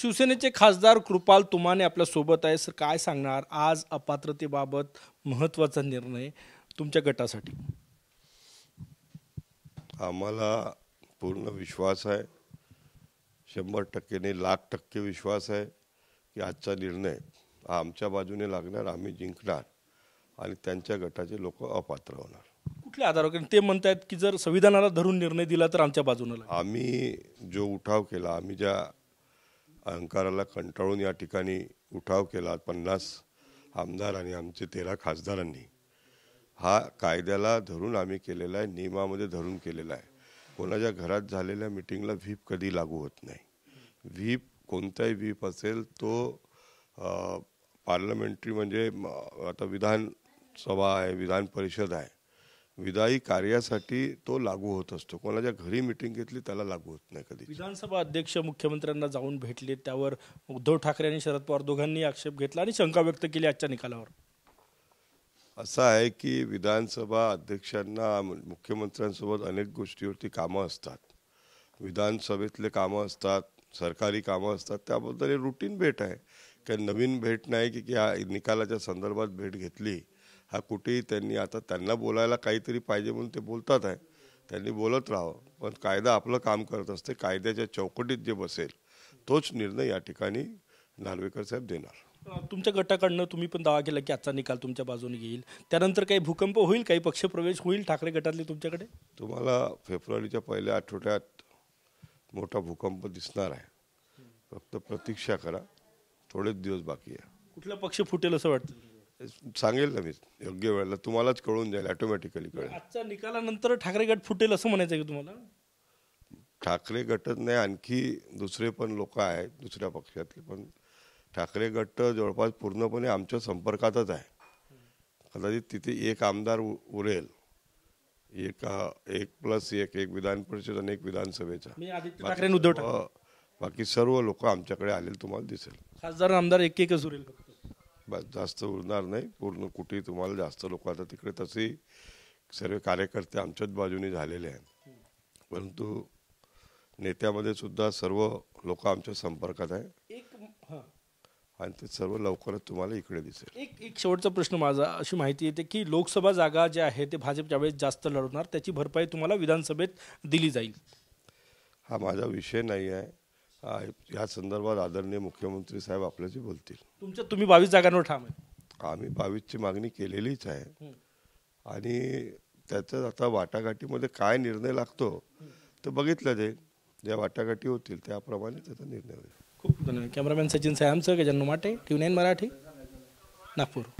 शिवसेनेचे खासदार कृपाल तुमाने आपल्यासोबत आहे सर काय सांगणार आज अपात्रतेबाबत महत्त्वाचा निर्णय तुमच्या गटासाठी आम्हाला पूर्ण विश्वास आहे शंभर टक्केने लाख टक्के विश्वास आहे की आजचा निर्णय आमच्या बाजूने लागणार आम्ही जिंकणार आणि त्यांच्या गटाचे लोक अपात्र होणार कुठल्या आधारावर ते म्हणतात की जर संविधानाला धरून निर्णय दिला तर आमच्या बाजूने आम्ही जो उठाव केला आम्ही ज्या अहंकाराला कंटाळून या ठिकाणी उठाव केला पन्नास आमदार आणि आमचे तेरा खासदारांनी हा कायद्याला धरून आम्ही केलेला आहे नियमामध्ये धरून केलेला आहे कोणाच्या घरात झालेल्या मिटिंगला व्हीप कधी लागू होत नाही व्हीप कोणताही व्हीप असेल तो पार्लमेंटरी म्हणजे आता विधानसभा आहे विधान परिषद आहे विदाई कार्यासाठी तो लागू होत असतो कोणाच्या घरी मिटिंग घेतली त्याला लागू होत नाही कधी विधानसभा अध्यक्ष मुख्यमंत्र्यांना जाऊन भेटले त्यावर उद्धव ठाकरे आणि शरद पवार दोघांनी आक्षेप घेतला आणि शंका व्यक्त केली आजच्या निकालावर असं आहे की विधानसभा अध्यक्षांना मुख्यमंत्र्यांसोबत अनेक गोष्टीवरती कामं असतात विधानसभेतले कामं असतात सरकारी कामं असतात त्याबद्दल हे रुटीन भेट आहे काही नवीन भेट नाही की की निकालाच्या संदर्भात भेट घेतली हा कुठेही त्यांनी आता त्यांना बोलायला काहीतरी पाहिजे म्हणून ते बोलतात आहे त्यांनी बोलत राहावं पण कायदा आपलं काम करत असते कायद्याच्या चौकटीत जे बसेल तोच निर्णय या ठिकाणी नार्वेकर साहेब देणार तुमच्या गटाकडनं तुम्ही पण दावा केला की आजचा निकाल तुमच्या बाजूने येईल त्यानंतर काही भूकंप होईल काही पक्षप्रवेश होईल ठाकरे गटातले तुमच्याकडे तुम्हाला फेब्रुवारीच्या पहिल्या आठवड्यात मोठा भूकंप दिसणार आहे फक्त प्रतीक्षा करा थोडेच दिवस बाकी आहे कुठला पक्ष फुटेल असं वाटतं सांगेल ना मी योग्य वेळेला तुम्हालाच कळून जाईल ऑटोमॅटिकली कळेल आजच्या निकालानंतर ठाकरे गट फुटेल असं म्हणायचं की तुम्हाला ठाकरे गटच नाही आणखी दुसरे पण लोक आहेत दुसऱ्या पक्षातले पण ठाकरे गट जवळपास पूर्णपणे आमच्या संपर्कातच आहे कदाचित तिथे एक आमदार उरेल एक एक प्लस एक एक विधान परिषद आणि एक विधानसभेचा म्हणजे बाकी सर्व लोक आमच्याकडे आलेले तुम्हाला दिसेल खासदार आमदार एक एकच उरेल जास्त उरणार नाही पूर्ण कुठे तुम्हाला जास्त लोक आता तिकडे तसे सर्व कार्यकर्ते आमच्याच बाजूने झालेले आहेत परंतु नेत्यामध्ये सुद्धा सर्व लोक आमच्या संपर्कात आहे आणि ते सर्व लवकरच तुम्हाला इकडे दिसेल एक एक शेवटचा प्रश्न माझा अशी माहिती येते की लोकसभा जागा जे आहे ते भाजपच्या वेळेस जास्त लढवणार त्याची भरपाई तुम्हाला विधानसभेत दिली जाईल हा माझा विषय नाही आहे या संदर्भात आदरणीय मुख्यमंत्री साहेब आपल्याशी बोलतील तुमच्या तुम्ही बावीस जागांवर ठाम आहे आम्ही बावीसची मागणी केलेलीच आहे आणि त्याचं आता वाटाघाटीमध्ये काय निर्णय लागतो तर बघितलं ते ज्या वाटाघाटी होतील त्याप्रमाणे त्याचा निर्णय होईल खूप धन्यवाद कॅमेरामॅन सचिन सायमचं गजानू माटे ट्यून नाईन मराठी नागपूर